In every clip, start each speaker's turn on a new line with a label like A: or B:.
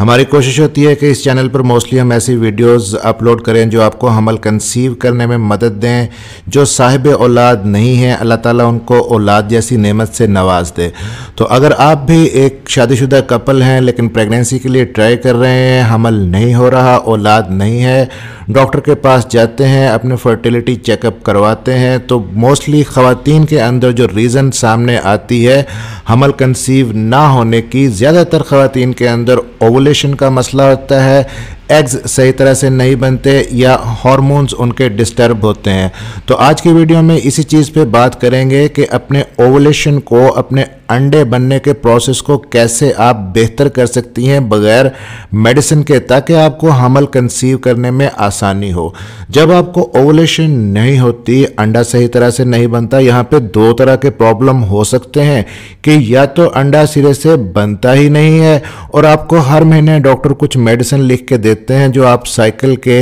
A: हमारी कोशिश होती है कि इस चैनल पर मोस्टली हम ऐसी वीडियोस अपलोड करें जो आपको हमल कंसीव करने में मदद दें जो साहिब औलाद नहीं हैं अल्लाह ताला उनको औलाद जैसी नेमत से नवाज दे तो अगर आप भी एक शादीशुदा कपल हैं लेकिन प्रेगनेंसी के लिए ट्राई कर रहे हैं हमल नहीं हो रहा औलाद नहीं है डॉक्टर के पास जाते हैं अपने फर्टिलिटी चेकअप करवाते हैं तो मोस्टली ख़वातीन के अंदर जो रीज़न सामने आती है हमल कंसीव ना होने की ज़्यादातर ख़वातीन के अंदर ओवले पॉपुलेशन का मसला होता है एग्स सही तरह से नहीं बनते या हॉर्मोन्स उनके डिस्टर्ब होते हैं तो आज की वीडियो में इसी चीज़ पे बात करेंगे कि अपने ओवलेशन को अपने अंडे बनने के प्रोसेस को कैसे आप बेहतर कर सकती हैं बगैर मेडिसिन के ताकि आपको हमल कंसीव करने में आसानी हो जब आपको ओवलेशन नहीं होती अंडा सही तरह से नहीं बनता यहाँ पे दो तरह के प्रॉब्लम हो सकते हैं कि या तो अंडा सिरे से बनता ही नहीं है और आपको हर महीने डॉक्टर कुछ मेडिसिन लिख के देते हैं जो आप साइकिल के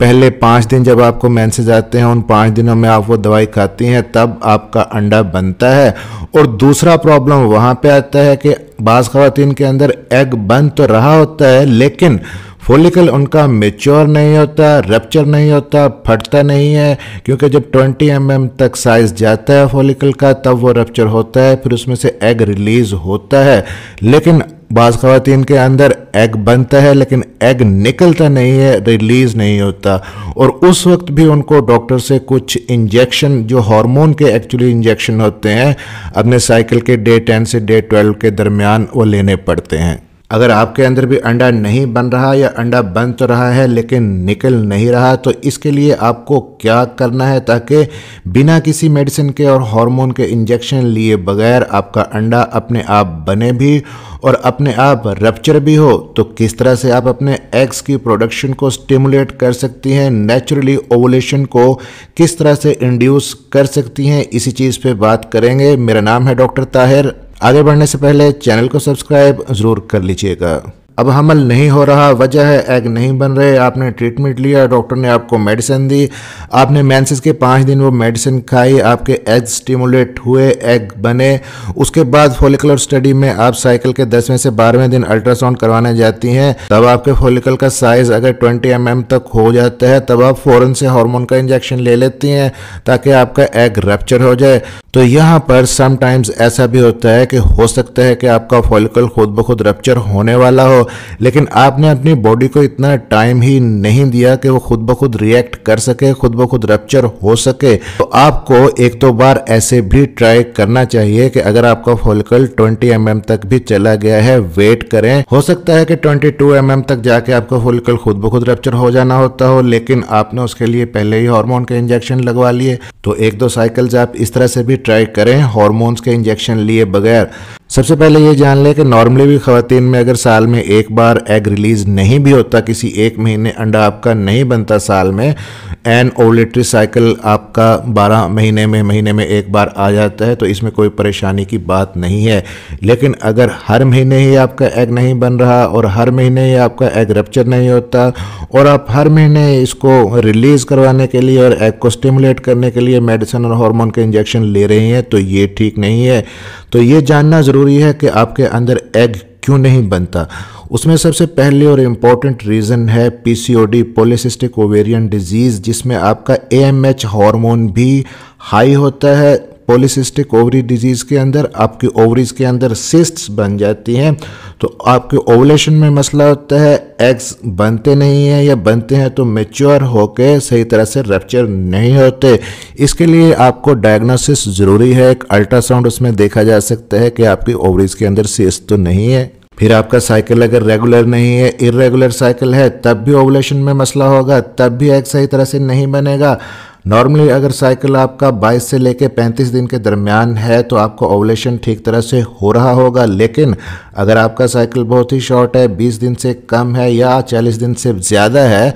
A: पहले पाँच दिन जब आपको मैंसेज आते हैं उन पाँच दिनों में आप वो दवाई खाती हैं तब आपका अंडा बनता है और दूसरा प्रॉब्लम प्रॉब्लम वहाँ पे आता है कि बाज़ खातन के अंदर एग बन तो रहा होता है लेकिन फोलिकल उनका मेच्योर नहीं होता रप्चर नहीं होता फटता नहीं है क्योंकि जब 20 एम mm तक साइज जाता है फोलिकल का तब वो रप्चर होता है फिर उसमें से एग रिलीज होता है लेकिन बाज़ खातन के अंदर एग बनता है लेकिन एग निकलता नहीं है रिलीज़ नहीं होता और उस वक्त भी उनको डॉक्टर से कुछ इंजेक्शन जो हार्मोन के एक्चुअली इंजेक्शन होते हैं अपने साइकिल के डे टेन से डे ट्वेल्व के दरमियान वो लेने पड़ते हैं अगर आपके अंदर भी अंडा नहीं बन रहा या अंडा बन तो रहा है लेकिन निकल नहीं रहा तो इसके लिए आपको क्या करना है ताकि बिना किसी मेडिसिन के और हार्मोन के इंजेक्शन लिए बगैर आपका अंडा अपने आप बने भी और अपने आप रप्चर भी हो तो किस तरह से आप अपने एग्स की प्रोडक्शन को स्टिमुलेट कर सकती हैं नेचुरली ओवोलेशन को किस तरह से इंड्यूस कर सकती हैं इसी चीज़ पे बात करेंगे मेरा नाम है डॉक्टर ताहिर आगे बढ़ने से पहले चैनल को सब्सक्राइब ज़रूर कर लीजिएगा अब हमल नहीं हो रहा वजह है एग नहीं बन रहे आपने ट्रीटमेंट लिया डॉक्टर ने आपको मेडिसिन दी आपने मैंसिस के पाँच दिन वो मेडिसिन खाई आपके एग स्टिमुलेट हुए एग बने उसके बाद फोलिकुलर स्टडी में आप साइकिल के दसवें से बारहवें दिन अल्ट्रासाउंड करवाने जाती हैं तब आपके फोलिकल का साइज़ अगर ट्वेंटी एम mm तक हो जाता है तब आप फ़ौरन से हार्मोन का इंजेक्शन ले लेती हैं ताकि आपका एग रैप्चर हो जाए तो यहाँ पर समटाइम्स ऐसा भी होता है कि हो सकता है कि आपका फॉलिकल खुद ब खुद रप्चर होने वाला हो लेकिन आपने अपनी बॉडी को इतना टाइम ही नहीं दिया कि वो खुद ब खुद रिएक्ट कर सके खुद ब खुद रप्चर हो सके तो आपको एक दो तो बार ऐसे भी ट्राई करना चाहिए कि अगर आपका फोलिकल 20 एम mm तक भी चला गया है वेट करें हो सकता है कि 22 टू mm तक जाके आपका फोलिकल खुद ब खुद रेप्चर हो जाना होता हो लेकिन आपने उसके लिए पहले ही हार्मोन के इंजेक्शन लगवा लिए तो एक दो साइकिल्स आप इस तरह से भी ट्राई करें हॉर्मोन्स के इंजेक्शन लिए बगैर सबसे पहले ये जान लें कि नॉर्मली भी खातन में अगर साल में एक बार एग रिलीज़ नहीं भी होता किसी एक महीने अंडा आपका नहीं बनता साल में एन ओलेट्री साइकिल आपका 12 महीने में महीने में एक बार आ जाता है तो इसमें कोई परेशानी की बात नहीं है लेकिन अगर हर महीने ही आपका एग नहीं बन रहा और हर महीने ही आपका एग रप्चर नहीं होता और आप हर महीने इसको रिलीज़ करवाने के लिए और एग को स्टिमुलेट करने के लिए मेडिसिन और हार्मोन के इंजेक्शन ले रही हैं तो ये ठीक नहीं है तो ये जानना ज़रूर ज़रूरी है कि आपके अंदर एग क्यों नहीं बनता उसमें सबसे पहले और इम्पॉर्टेंट रीज़न है पीसीओडी पोलिसिस्टिक ओवेरियन डिजीज़ जिसमें आपका एएमएच हार्मोन भी हाई होता है पोलिसिस्टिक ओवरी डिजीज़ के अंदर आपके ओवरीज के अंदर सिस्ट्स बन जाती हैं तो आपके ओवलेशन में मसला होता है एग्स बनते नहीं हैं या बनते हैं तो मेच्योर होके सही तरह से रेप्चर नहीं होते इसके लिए आपको डायग्नोसिस ज़रूरी है एक अल्ट्रासाउंड उसमें देखा जा सकता है कि आपकी ओवरीज के अंदर सिस्ट तो नहीं है फिर आपका साइकिल अगर रेगुलर नहीं है इरेगुलर साइकिल है तब भी ओवलेशन में मसला होगा तब भी एग सही तरह से नहीं बनेगा नॉर्मली अगर साइकिल आपका 22 से लेकर 35 दिन के दरमियान है तो आपको ओवलेशन ठीक तरह से हो रहा होगा लेकिन अगर आपका साइकिल बहुत ही शॉर्ट है 20 दिन से कम है या 40 दिन से ज़्यादा है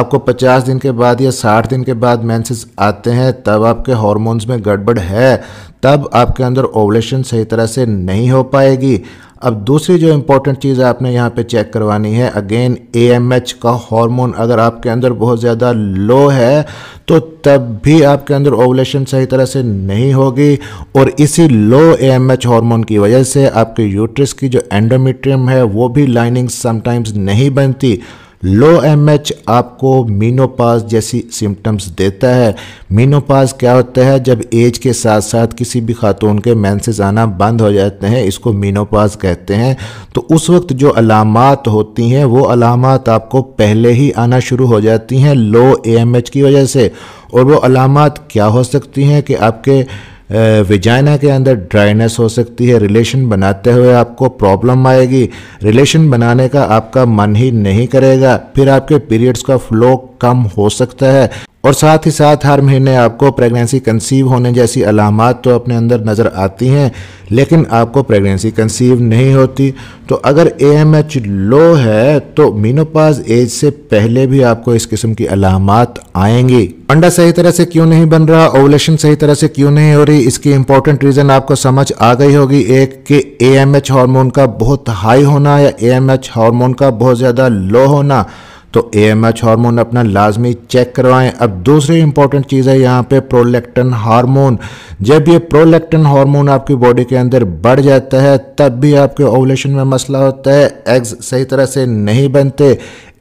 A: आपको 50 दिन के बाद या 60 दिन के बाद मैंसेस आते हैं तब आपके हॉर्मोन्स में गड़बड़ है तब आपके अंदर ओवलेशन सही तरह से नहीं हो पाएगी अब दूसरी जो इम्पोर्टेंट चीज़ है आपने यहाँ पे चेक करवानी है अगेन ए का हार्मोन अगर आपके अंदर बहुत ज़्यादा लो है तो तब भी आपके अंदर ओवलेशन सही तरह से नहीं होगी और इसी लो ए हार्मोन की वजह से आपके यूट्रस की जो एंडोमीट्रियम है वो भी लाइनिंग समटाइम्स नहीं बनती लो एमएच आपको मीनोपाज जैसी सिम्टम्स देता है मीनोपाज क्या होता है जब एज के साथ साथ किसी भी खातून के मैंसेज आना बंद हो जाते हैं इसको मीनोपाज कहते हैं तो उस वक्त जो अलामत होती हैं वो अलामत आपको पहले ही आना शुरू हो जाती हैं लो एएमएच की वजह से और वो अलामत क्या हो सकती हैं कि आपके वेजाइना के अंदर ड्राइनेस हो सकती है रिलेशन बनाते हुए आपको प्रॉब्लम आएगी रिलेशन बनाने का आपका मन ही नहीं करेगा फिर आपके पीरियड्स का फ्लो कम हो सकता है और साथ ही साथ हर महीने आपको प्रेगनेंसी कंसीव होने जैसी अलामत तो अपने अंदर नज़र आती हैं लेकिन आपको प्रेगनेंसी कंसीव नहीं होती तो अगर ए लो है तो मीनोपाज एज से पहले भी आपको इस किस्म की अलामत आएंगी अंडा सही तरह से क्यों नहीं बन रहा ओवलेशन सही तरह से क्यों नहीं हो रही इसकी इंपॉर्टेंट रीज़न आपको समझ आ गई होगी एक कि ए हार्मोन का बहुत हाई होना या ए हार्मोन का बहुत ज़्यादा लो होना तो ए एम एच हारमोन अपना लाजमी चेक करवाएं अब दूसरी इंपॉर्टेंट चीज़ है यहाँ पे प्रोलेक्टन हार्मोन जब ये प्रोलेक्टन हार्मोन आपकी बॉडी के अंदर बढ़ जाता है तब भी आपके ओवलेशन में मसला होता है एग्स सही तरह से नहीं बनते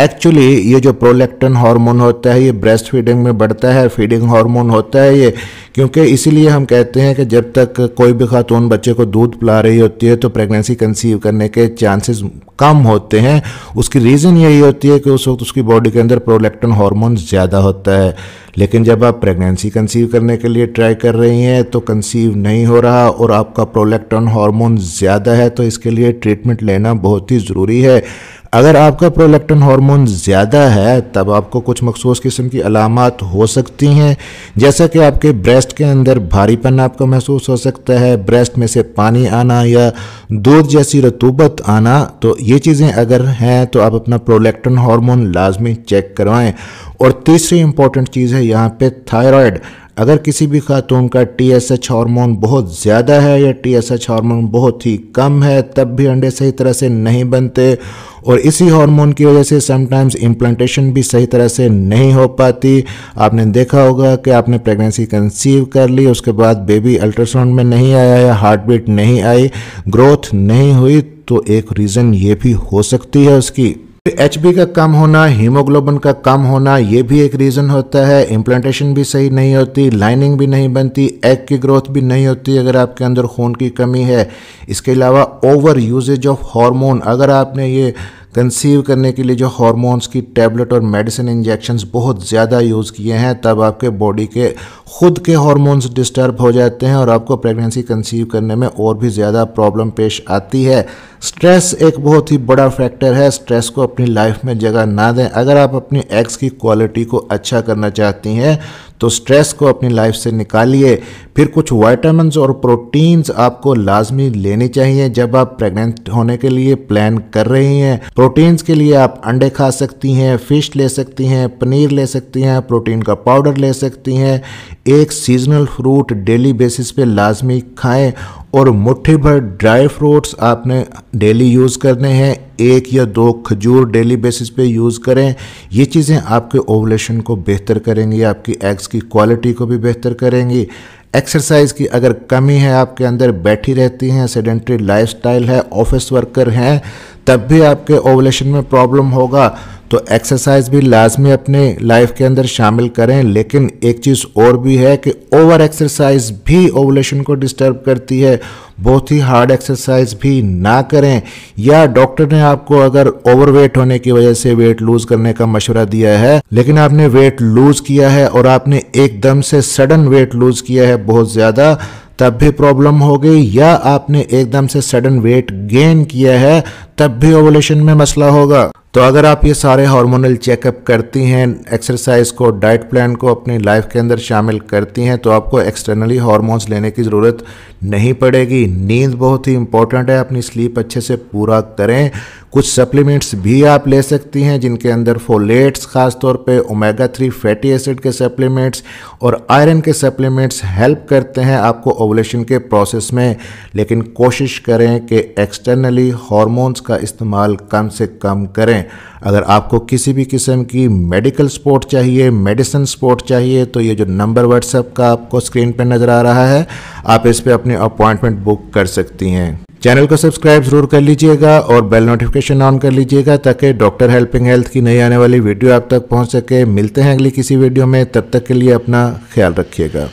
A: एक्चुअली ये जो प्रोलेक्टन हार्मोन होता है ये ब्रेस्ट फीडिंग में बढ़ता है फीडिंग हार्मोन होता है ये क्योंकि इसीलिए हम कहते हैं कि जब तक कोई भी खातून बच्चे को दूध पिला रही होती है तो प्रेगनेंसी कंसीव करने के चांसेस कम होते हैं उसकी रीज़न यही होती है कि उस वक्त उसकी बॉडी के अंदर प्रोलेक्टन हार्मोन ज़्यादा होता है लेकिन जब आप प्रेगनेंसी कंसीव करने के लिए ट्राई कर रही हैं तो कंसीव नहीं हो रहा और आपका प्रोलेक्टन हार्मोन ज़्यादा है तो इसके लिए ट्रीटमेंट लेना बहुत ही ज़रूरी है अगर आपका प्रोलेक्टिन हार्मोन ज़्यादा है तब आपको कुछ मखसूस किस्म की अलामत हो सकती हैं जैसा कि आपके ब्रेस्ट के अंदर भारीपन आपको महसूस हो सकता है ब्रेस्ट में से पानी आना या दूध जैसी रतूबत आना तो ये चीज़ें अगर हैं तो आप अपना प्रोलेक्टिन हार्मोन लाजमी चेक करवाएं और तीसरी इंपॉर्टेंट चीज़ है यहाँ पे थायराइड अगर किसी भी खातून का टी एस एच हारमोन बहुत ज़्यादा है या टी एस एच हारमोन बहुत ही कम है तब भी अंडे सही तरह से नहीं बनते और इसी हार्मोन की वजह से समटाइम्स इम्प्लांटेशन भी सही तरह से नहीं हो पाती आपने देखा होगा कि आपने प्रेगनेंसी कंसीव कर ली उसके बाद बेबी अल्ट्रासाउंड में नहीं आया या हार्ट बीट नहीं आई ग्रोथ नहीं हुई तो एक रीज़न ये भी हो सकती है उसकी एच का कम होना हीमोग्लोबिन का कम होना यह भी एक रीज़न होता है इम्प्लांटेशन भी सही नहीं होती लाइनिंग भी नहीं बनती एग की ग्रोथ भी नहीं होती अगर आपके अंदर खून की कमी है इसके अलावा ओवर यूजेज ऑफ हार्मोन अगर आपने ये कंसीव करने के लिए जो हॉर्मोन्स की टैबलेट और मेडिसिन इंजेक्शंस बहुत ज़्यादा यूज़ किए हैं तब आपके बॉडी के खुद के हॉर्मोन्स डिस्टर्ब हो जाते हैं और आपको प्रेगनेंसी कंसीव करने में और भी ज़्यादा प्रॉब्लम पेश आती है स्ट्रेस एक बहुत ही बड़ा फैक्टर है स्ट्रेस को अपनी लाइफ में जगह ना दें अगर आप अपनी एग्स की क्वालिटी को अच्छा करना चाहती हैं तो स्ट्रेस को अपनी लाइफ से निकालिए फिर कुछ वाइटामस और प्रोटीन्स आपको लाजमी लेनी चाहिए जब आप प्रेगनेंट होने के लिए प्लान कर रही हैं प्रोटीन्स के लिए आप अंडे खा सकती हैं फिश ले सकती हैं पनीर ले सकती हैं प्रोटीन का पाउडर ले सकती हैं एक सीजनल फ्रूट डेली बेसिस पे लाजमी खाएं और मुट्ठी भर ड्राई फ्रूट्स आपने डेली यूज़ करने हैं एक या दो खजूर डेली बेसिस पे यूज़ करें ये चीज़ें आपके ओवलेशन को बेहतर करेंगी आपकी एग्स की क्वालिटी को भी बेहतर करेंगी एक्सरसाइज की अगर कमी है आपके अंदर बैठी रहती हैं सेडेंट्री लाइफस्टाइल है ऑफिस वर्कर हैं तब भी आपके ओवलेशन में प्रॉब्लम होगा तो एक्सरसाइज भी लाजमी अपने लाइफ के अंदर शामिल करें लेकिन एक चीज़ और भी है कि ओवर एक्सरसाइज भी ओवलेशन को डिस्टर्ब करती है बहुत ही हार्ड एक्सरसाइज भी ना करें या डॉक्टर ने आपको अगर ओवरवेट होने की वजह से वेट लूज करने का मशवरा दिया है लेकिन आपने वेट लूज किया है और आपने एकदम से सडन वेट लूज किया है बहुत ज़्यादा तब भी प्रॉब्लम हो गई या आपने एकदम से सडन वेट गेन किया है तब भी ओवलेशन में मसला होगा तो अगर आप ये सारे हार्मोनल चेकअप करती हैं एक्सरसाइज को डाइट प्लान को अपनी लाइफ के अंदर शामिल करती हैं तो आपको एक्सटर्नली हार्मोन्स लेने की ज़रूरत नहीं पड़ेगी नींद बहुत ही इंपॉर्टेंट है अपनी स्लीप अच्छे से पूरा करें कुछ सप्लीमेंट्स भी आप ले सकती हैं जिनके अंदर फोलेट्स खासतौर पे ओमेगा थ्री फैटी एसिड के सप्लीमेंट्स और आयरन के सप्लीमेंट्स हेल्प करते हैं आपको ओवलेशन के प्रोसेस में लेकिन कोशिश करें कि एक्सटर्नली हॉर्मोन्स का इस्तेमाल कम से कम करें हैं अगर आपको किसी भी किस्म की मेडिकल सपोर्ट चाहिए मेडिसिन सपोर्ट चाहिए तो ये जो नंबर व्हाट्सएप का आपको स्क्रीन पर नज़र आ रहा है आप इस पर अपनी अपॉइंटमेंट बुक कर सकती हैं चैनल को सब्सक्राइब जरूर कर लीजिएगा और बेल नोटिफिकेशन ऑन कर लीजिएगा ताकि डॉक्टर हेल्पिंग हेल्थ की नई आने वाली वीडियो आप तक पहुंच सके मिलते हैं अगली किसी वीडियो में तब तक के लिए अपना ख्याल रखिएगा